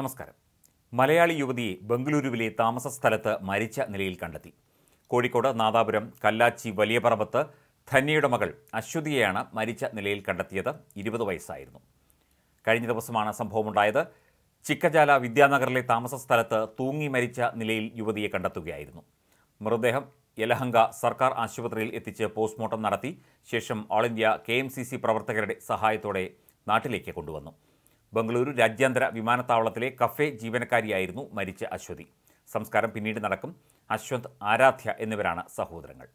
നമസ്കാരം മലയാളി യുവതിയെ ബംഗളൂരുവിലെ താമസ സ്ഥലത്ത് മരിച്ച നിലയിൽ കണ്ടെത്തി കോഴിക്കോട് നാദാപുരം കല്ലാച്ചി വലിയ പറമ്പത്ത് ധന്യയുടെ മകൾ അശ്വതിയെയാണ് മരിച്ച നിലയിൽ കണ്ടെത്തിയത് ഇരുപത് വയസ്സായിരുന്നു കഴിഞ്ഞ ദിവസമാണ് സംഭവമുണ്ടായത് ചിക്കജാല വിദ്യാനഗറിലെ താമസ സ്ഥലത്ത് തൂങ്ങി മരിച്ച നിലയിൽ യുവതിയെ കണ്ടെത്തുകയായിരുന്നു മൃതദേഹം യലഹങ്ക സർക്കാർ ആശുപത്രിയിൽ എത്തിച്ച് പോസ്റ്റ്മോർട്ടം നടത്തി ശേഷം ഓൾ ഇന്ത്യ കെ പ്രവർത്തകരുടെ സഹായത്തോടെ നാട്ടിലേക്ക് കൊണ്ടുവന്നു ബംഗളൂരു രാജ്യാന്തര വിമാനത്താവളത്തിലെ കഫേ ജീവനക്കാരിയായിരുന്നു മരിച്ച അശ്വതി സംസ്കാരം പിന്നീട് നടക്കും അശ്വന്ത് ആരാധ്യ എന്നിവരാണ് സഹോദരങ്ങൾ